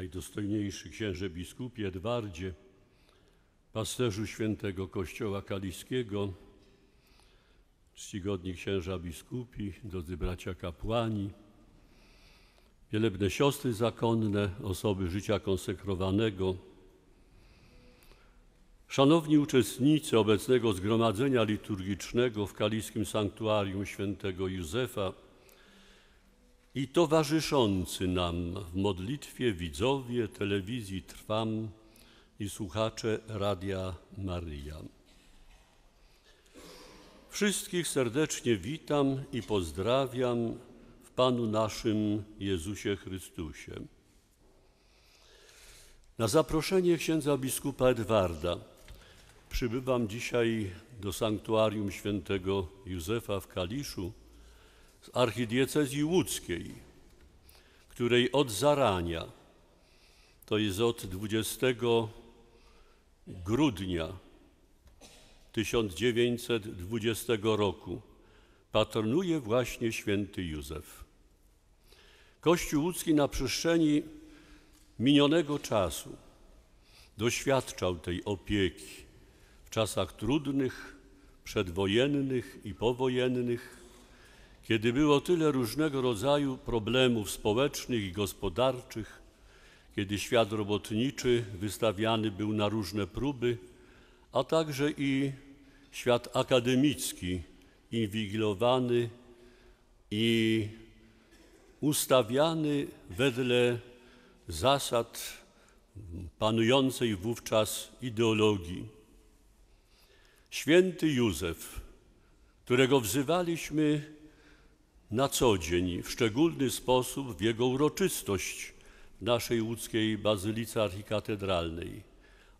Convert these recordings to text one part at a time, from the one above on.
najdostojniejszy księże biskupie Edwardzie, pasterzu świętego kościoła kaliskiego, czcigodni księża biskupi, drodzy bracia kapłani, wielebne siostry zakonne, osoby życia konsekrowanego, szanowni uczestnicy obecnego zgromadzenia liturgicznego w kaliskim sanktuarium świętego Józefa, i towarzyszący nam w modlitwie widzowie telewizji Trwam i słuchacze Radia Maria. Wszystkich serdecznie witam i pozdrawiam w Panu naszym Jezusie Chrystusie. Na zaproszenie księdza biskupa Edwarda przybywam dzisiaj do sanktuarium świętego Józefa w Kaliszu, z archidiecezji łódzkiej, której od zarania, to jest od 20 grudnia 1920 roku, patronuje właśnie święty Józef. Kościół łódzki na przestrzeni minionego czasu doświadczał tej opieki w czasach trudnych, przedwojennych i powojennych, kiedy było tyle różnego rodzaju problemów społecznych i gospodarczych, kiedy świat robotniczy wystawiany był na różne próby, a także i świat akademicki inwigilowany i ustawiany wedle zasad panującej wówczas ideologii. Święty Józef, którego wzywaliśmy na co dzień w szczególny sposób w jego uroczystość w naszej łódzkiej Bazylice Archikatedralnej.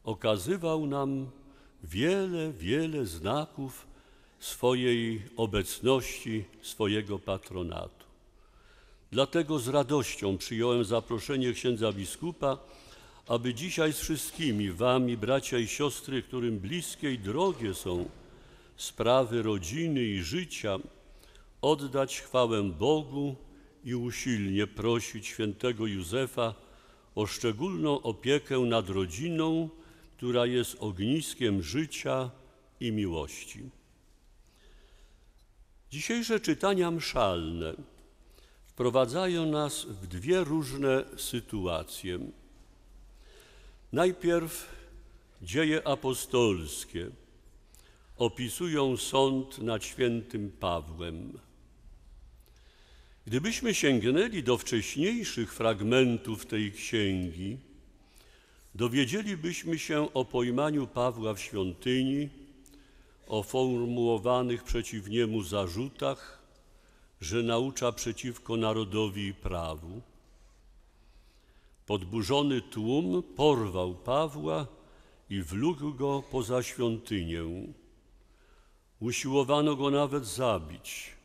Okazywał nam wiele, wiele znaków swojej obecności, swojego patronatu. Dlatego z radością przyjąłem zaproszenie księdza biskupa, aby dzisiaj z wszystkimi wami, bracia i siostry, którym bliskie i drogie są sprawy rodziny i życia, oddać chwałę Bogu i usilnie prosić świętego Józefa o szczególną opiekę nad rodziną, która jest ogniskiem życia i miłości. Dzisiejsze czytania mszalne wprowadzają nas w dwie różne sytuacje. Najpierw dzieje apostolskie opisują sąd nad świętym Pawłem. Gdybyśmy sięgnęli do wcześniejszych fragmentów tej księgi, dowiedzielibyśmy się o pojmaniu Pawła w świątyni, o formułowanych przeciw niemu zarzutach, że naucza przeciwko narodowi i prawu. Podburzony tłum porwał Pawła i wlógł go poza świątynię. Usiłowano go nawet zabić.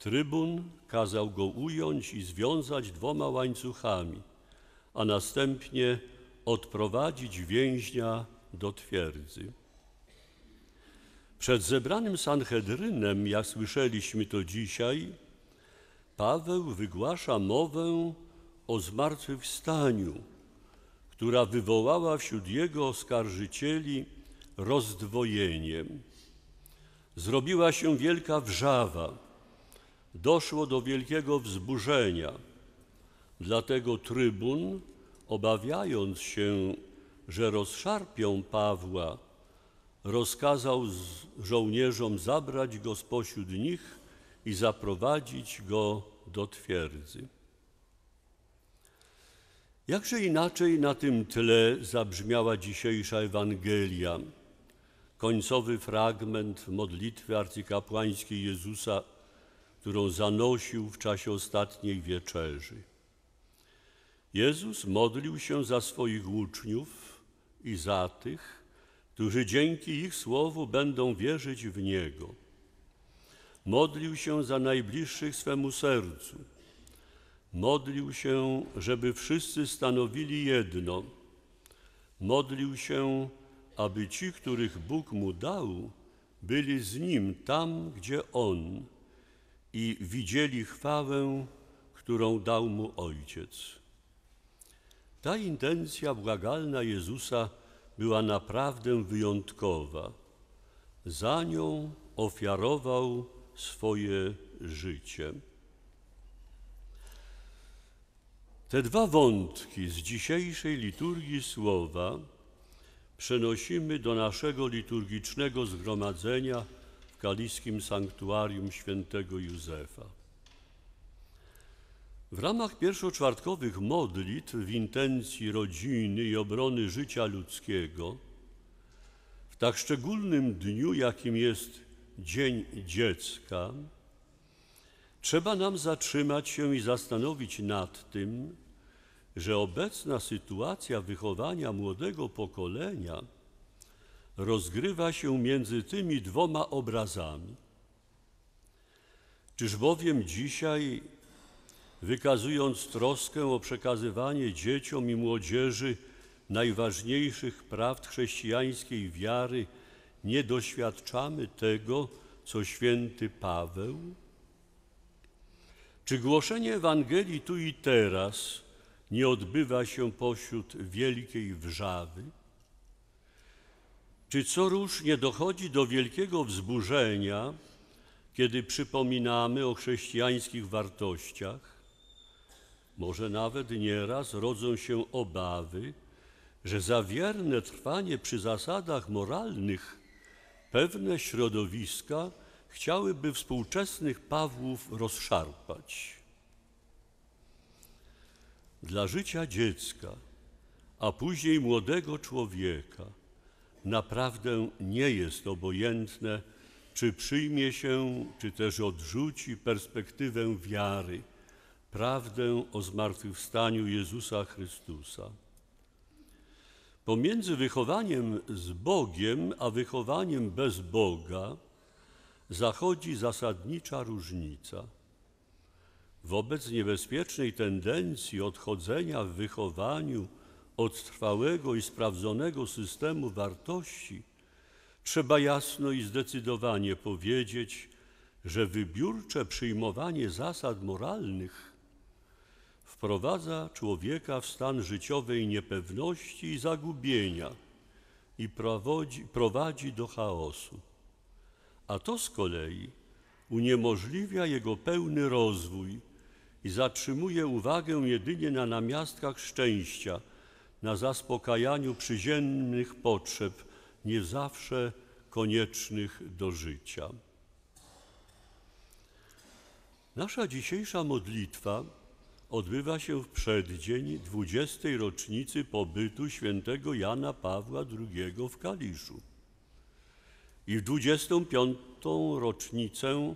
Trybun kazał go ująć i związać dwoma łańcuchami, a następnie odprowadzić więźnia do twierdzy. Przed zebranym Sanhedrynem, jak słyszeliśmy to dzisiaj, Paweł wygłasza mowę o zmartwychwstaniu, która wywołała wśród jego oskarżycieli rozdwojenie. Zrobiła się wielka wrzawa doszło do wielkiego wzburzenia. Dlatego trybun, obawiając się, że rozszarpią Pawła, rozkazał żołnierzom zabrać go spośród nich i zaprowadzić go do twierdzy. Jakże inaczej na tym tle zabrzmiała dzisiejsza Ewangelia, końcowy fragment modlitwy arcykapłańskiej Jezusa którą zanosił w czasie ostatniej wieczerzy. Jezus modlił się za swoich uczniów i za tych, którzy dzięki ich słowu będą wierzyć w Niego. Modlił się za najbliższych swemu sercu. Modlił się, żeby wszyscy stanowili jedno. Modlił się, aby ci, których Bóg mu dał, byli z nim tam, gdzie on i widzieli chwałę, którą dał mu Ojciec. Ta intencja błagalna Jezusa była naprawdę wyjątkowa. Za nią ofiarował swoje życie. Te dwa wątki z dzisiejszej liturgii słowa przenosimy do naszego liturgicznego zgromadzenia w kaliskim sanktuarium świętego Józefa. W ramach pierwszoczwartkowych modlitw w intencji rodziny i obrony życia ludzkiego, w tak szczególnym dniu, jakim jest Dzień Dziecka, trzeba nam zatrzymać się i zastanowić nad tym, że obecna sytuacja wychowania młodego pokolenia – rozgrywa się między tymi dwoma obrazami. Czyż bowiem dzisiaj, wykazując troskę o przekazywanie dzieciom i młodzieży najważniejszych prawd chrześcijańskiej wiary, nie doświadczamy tego, co święty Paweł? Czy głoszenie Ewangelii tu i teraz nie odbywa się pośród wielkiej wrzawy? Czy co róż nie dochodzi do wielkiego wzburzenia, kiedy przypominamy o chrześcijańskich wartościach? Może nawet nieraz rodzą się obawy, że za wierne trwanie przy zasadach moralnych pewne środowiska chciałyby współczesnych Pawłów rozszarpać. Dla życia dziecka, a później młodego człowieka – naprawdę nie jest obojętne, czy przyjmie się, czy też odrzuci perspektywę wiary, prawdę o zmartwychwstaniu Jezusa Chrystusa. Pomiędzy wychowaniem z Bogiem a wychowaniem bez Boga zachodzi zasadnicza różnica. Wobec niebezpiecznej tendencji odchodzenia w wychowaniu od trwałego i sprawdzonego systemu wartości, trzeba jasno i zdecydowanie powiedzieć, że wybiórcze przyjmowanie zasad moralnych wprowadza człowieka w stan życiowej niepewności i zagubienia i prowadzi, prowadzi do chaosu. A to z kolei uniemożliwia jego pełny rozwój i zatrzymuje uwagę jedynie na namiastkach szczęścia – na zaspokajaniu przyziemnych potrzeb, nie zawsze koniecznych do życia. Nasza dzisiejsza modlitwa odbywa się w przeddzień 20. rocznicy pobytu świętego Jana Pawła II w Kaliszu i w 25. rocznicę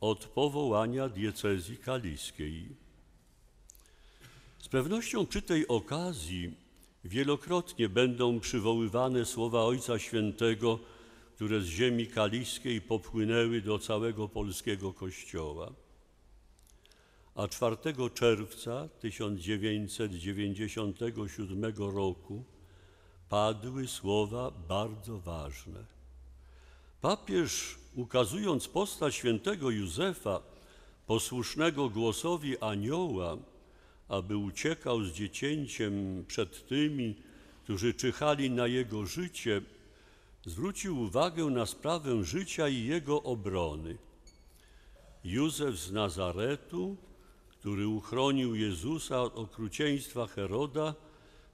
od powołania diecezji kaliskiej. Z pewnością przy tej okazji Wielokrotnie będą przywoływane słowa Ojca Świętego, które z ziemi kaliskiej popłynęły do całego polskiego kościoła. A 4 czerwca 1997 roku padły słowa bardzo ważne. Papież, ukazując postać świętego Józefa, posłusznego głosowi anioła, aby uciekał z dziecięciem przed tymi, którzy czyhali na jego życie, zwrócił uwagę na sprawę życia i jego obrony. Józef z Nazaretu, który uchronił Jezusa od okrucieństwa Heroda,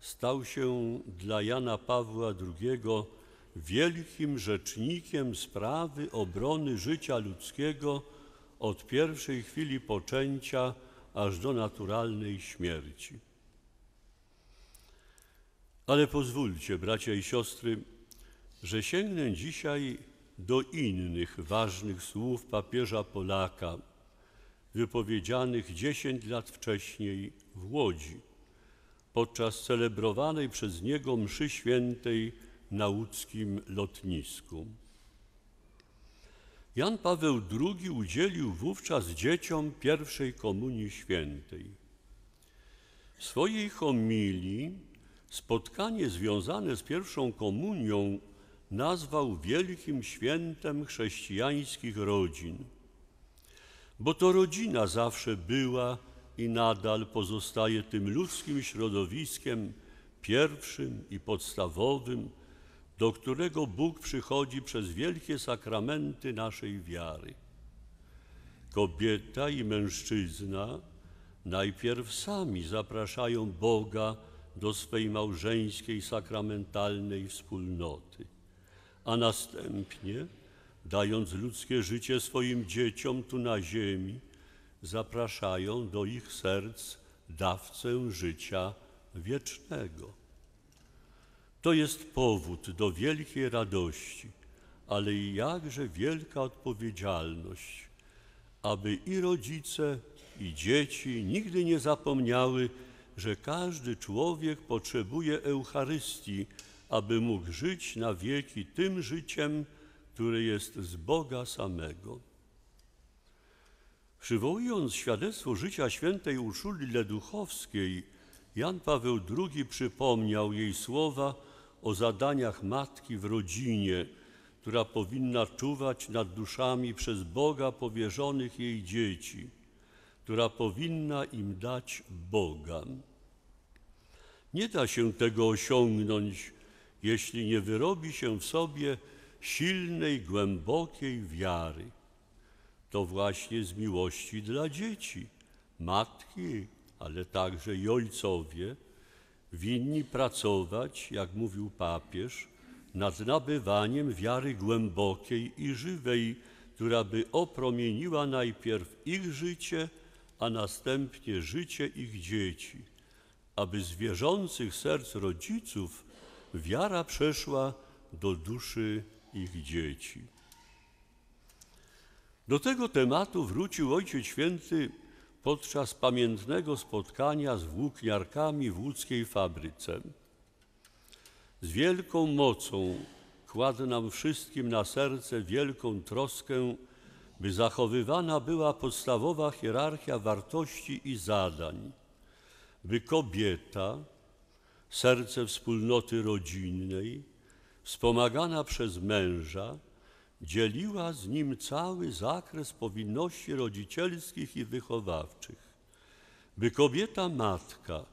stał się dla Jana Pawła II wielkim rzecznikiem sprawy obrony życia ludzkiego od pierwszej chwili poczęcia aż do naturalnej śmierci. Ale pozwólcie, bracia i siostry, że sięgnę dzisiaj do innych ważnych słów papieża Polaka, wypowiedzianych 10 lat wcześniej w Łodzi, podczas celebrowanej przez niego mszy świętej na łódzkim lotnisku. Jan Paweł II udzielił wówczas dzieciom pierwszej komunii świętej. W swojej homilii spotkanie związane z pierwszą komunią nazwał wielkim świętem chrześcijańskich rodzin, bo to rodzina zawsze była i nadal pozostaje tym ludzkim środowiskiem pierwszym i podstawowym, do którego Bóg przychodzi przez wielkie sakramenty naszej wiary. Kobieta i mężczyzna najpierw sami zapraszają Boga do swej małżeńskiej, sakramentalnej wspólnoty, a następnie, dając ludzkie życie swoim dzieciom tu na ziemi, zapraszają do ich serc dawcę życia wiecznego. To jest powód do wielkiej radości, ale i jakże wielka odpowiedzialność, aby i rodzice, i dzieci nigdy nie zapomniały, że każdy człowiek potrzebuje Eucharystii, aby mógł żyć na wieki tym życiem, które jest z Boga samego. Przywołując świadectwo życia świętej Urszuli Leduchowskiej, Jan Paweł II przypomniał jej słowa o zadaniach matki w rodzinie, która powinna czuwać nad duszami przez Boga powierzonych jej dzieci, która powinna im dać Boga. Nie da się tego osiągnąć, jeśli nie wyrobi się w sobie silnej, głębokiej wiary. To właśnie z miłości dla dzieci, matki, ale także i ojcowie, winni pracować, jak mówił papież, nad nabywaniem wiary głębokiej i żywej, która by opromieniła najpierw ich życie, a następnie życie ich dzieci, aby z wierzących serc rodziców wiara przeszła do duszy ich dzieci. Do tego tematu wrócił Ojciec Święty podczas pamiętnego spotkania z włókniarkami w łódzkiej fabryce. Z wielką mocą kładę nam wszystkim na serce wielką troskę, by zachowywana była podstawowa hierarchia wartości i zadań, by kobieta, serce wspólnoty rodzinnej, wspomagana przez męża, dzieliła z nim cały zakres powinności rodzicielskich i wychowawczych. By kobieta matka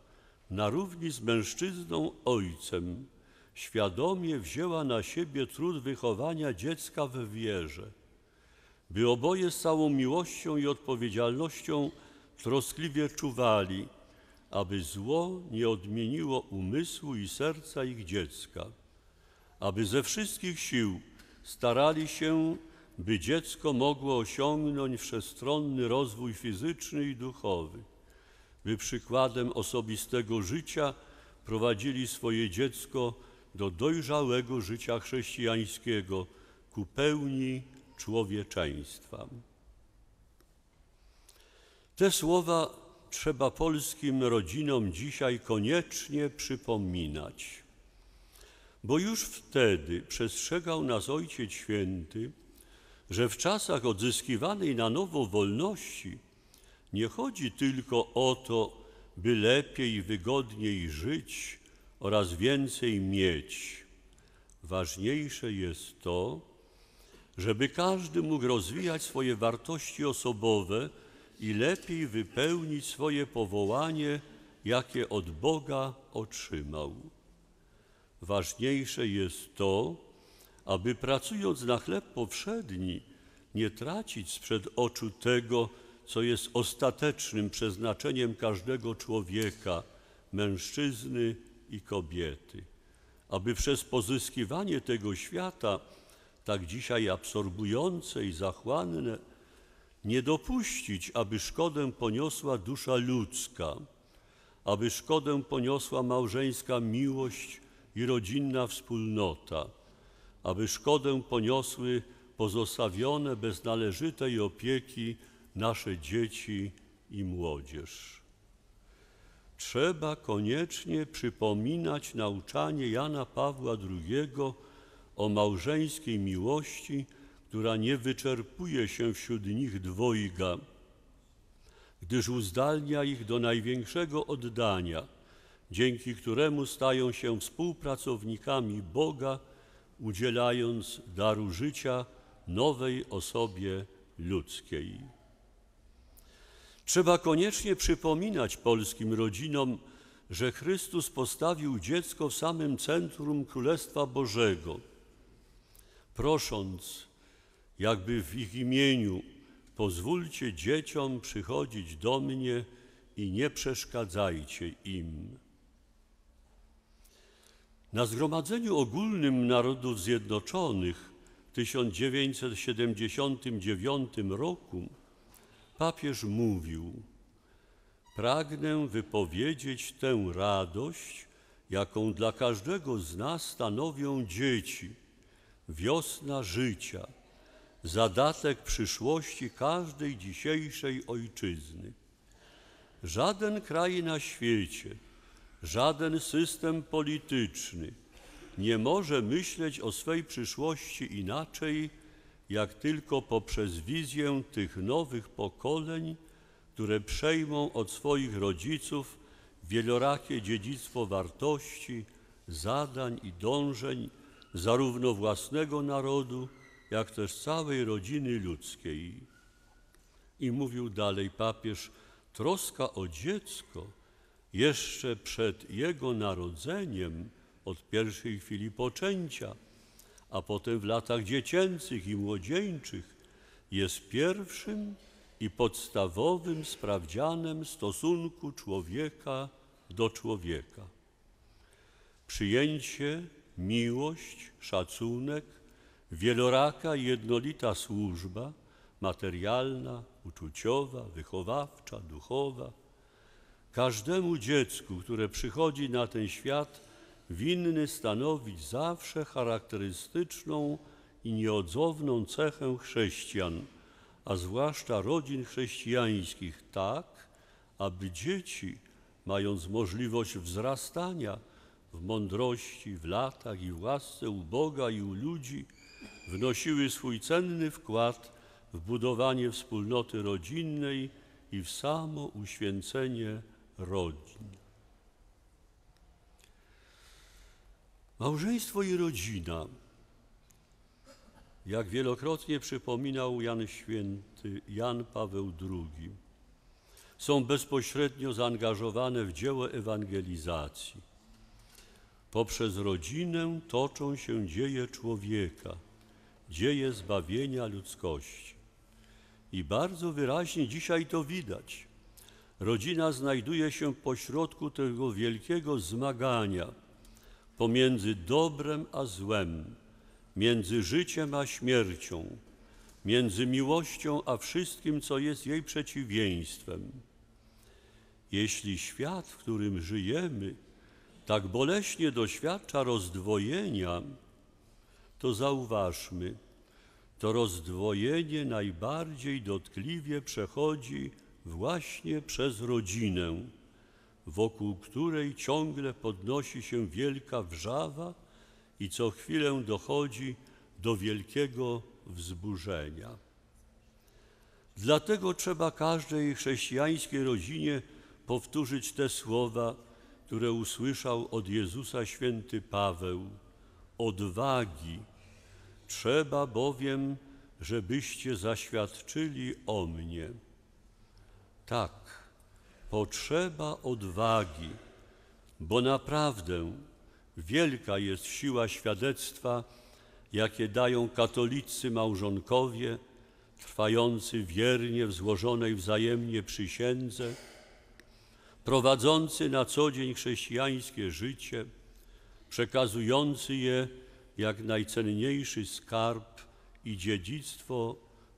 na równi z mężczyzną ojcem świadomie wzięła na siebie trud wychowania dziecka w wierze, by oboje z całą miłością i odpowiedzialnością troskliwie czuwali, aby zło nie odmieniło umysłu i serca ich dziecka, aby ze wszystkich sił starali się, by dziecko mogło osiągnąć wszechstronny rozwój fizyczny i duchowy, by przykładem osobistego życia prowadzili swoje dziecko do dojrzałego życia chrześcijańskiego, ku pełni człowieczeństwa. Te słowa trzeba polskim rodzinom dzisiaj koniecznie przypominać bo już wtedy przestrzegał nas Ojciec Święty, że w czasach odzyskiwanej na nowo wolności nie chodzi tylko o to, by lepiej i wygodniej żyć oraz więcej mieć. Ważniejsze jest to, żeby każdy mógł rozwijać swoje wartości osobowe i lepiej wypełnić swoje powołanie, jakie od Boga otrzymał. Ważniejsze jest to, aby pracując na chleb powszedni, nie tracić sprzed oczu tego, co jest ostatecznym przeznaczeniem każdego człowieka, mężczyzny i kobiety. Aby przez pozyskiwanie tego świata, tak dzisiaj absorbujące i zachłanne, nie dopuścić, aby szkodę poniosła dusza ludzka, aby szkodę poniosła małżeńska miłość i rodzinna wspólnota, aby szkodę poniosły pozostawione bez należytej opieki nasze dzieci i młodzież. Trzeba koniecznie przypominać nauczanie Jana Pawła II o małżeńskiej miłości, która nie wyczerpuje się wśród nich dwojga, gdyż uzdalnia ich do największego oddania – dzięki któremu stają się współpracownikami Boga, udzielając daru życia nowej osobie ludzkiej. Trzeba koniecznie przypominać polskim rodzinom, że Chrystus postawił dziecko w samym centrum Królestwa Bożego, prosząc, jakby w ich imieniu, pozwólcie dzieciom przychodzić do mnie i nie przeszkadzajcie im. Na Zgromadzeniu Ogólnym Narodów Zjednoczonych w 1979 roku papież mówił: Pragnę wypowiedzieć tę radość, jaką dla każdego z nas stanowią dzieci, wiosna życia, zadatek przyszłości każdej dzisiejszej ojczyzny. Żaden kraj na świecie Żaden system polityczny nie może myśleć o swej przyszłości inaczej, jak tylko poprzez wizję tych nowych pokoleń, które przejmą od swoich rodziców wielorakie dziedzictwo wartości, zadań i dążeń zarówno własnego narodu, jak też całej rodziny ludzkiej. I mówił dalej papież, troska o dziecko jeszcze przed jego narodzeniem, od pierwszej chwili poczęcia, a potem w latach dziecięcych i młodzieńczych, jest pierwszym i podstawowym sprawdzianem stosunku człowieka do człowieka. Przyjęcie, miłość, szacunek, wieloraka i jednolita służba materialna, uczuciowa, wychowawcza, duchowa – Każdemu dziecku, które przychodzi na ten świat, winny stanowić zawsze charakterystyczną i nieodzowną cechę chrześcijan, a zwłaszcza rodzin chrześcijańskich, tak, aby dzieci, mając możliwość wzrastania w mądrości, w latach i w łasce u Boga i u ludzi, wnosiły swój cenny wkład w budowanie wspólnoty rodzinnej i w samo uświęcenie rodzin. Małżeństwo i rodzina, jak wielokrotnie przypominał Jan Święty, Jan Paweł II, są bezpośrednio zaangażowane w dzieło ewangelizacji. Poprzez rodzinę toczą się dzieje człowieka, dzieje zbawienia ludzkości. I bardzo wyraźnie dzisiaj to widać. Rodzina znajduje się pośrodku tego wielkiego zmagania pomiędzy dobrem a złem, między życiem a śmiercią, między miłością a wszystkim, co jest jej przeciwieństwem. Jeśli świat, w którym żyjemy, tak boleśnie doświadcza rozdwojenia, to zauważmy, to rozdwojenie najbardziej dotkliwie przechodzi właśnie przez rodzinę, wokół której ciągle podnosi się wielka wrzawa i co chwilę dochodzi do wielkiego wzburzenia. Dlatego trzeba każdej chrześcijańskiej rodzinie powtórzyć te słowa, które usłyszał od Jezusa święty Paweł: Odwagi. Trzeba bowiem, żebyście zaświadczyli o mnie. Tak, potrzeba odwagi, bo naprawdę wielka jest siła świadectwa, jakie dają katolicy małżonkowie, trwający wiernie w złożonej wzajemnie przysiędze, prowadzący na co dzień chrześcijańskie życie, przekazujący je jak najcenniejszy skarb i dziedzictwo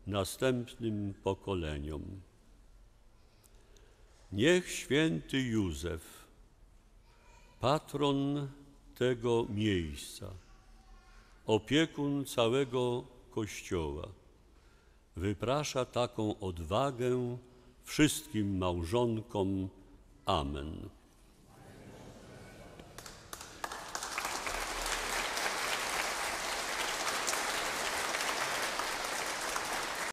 następnym pokoleniom. Niech święty Józef, patron tego miejsca, opiekun całego Kościoła, wyprasza taką odwagę wszystkim małżonkom. Amen.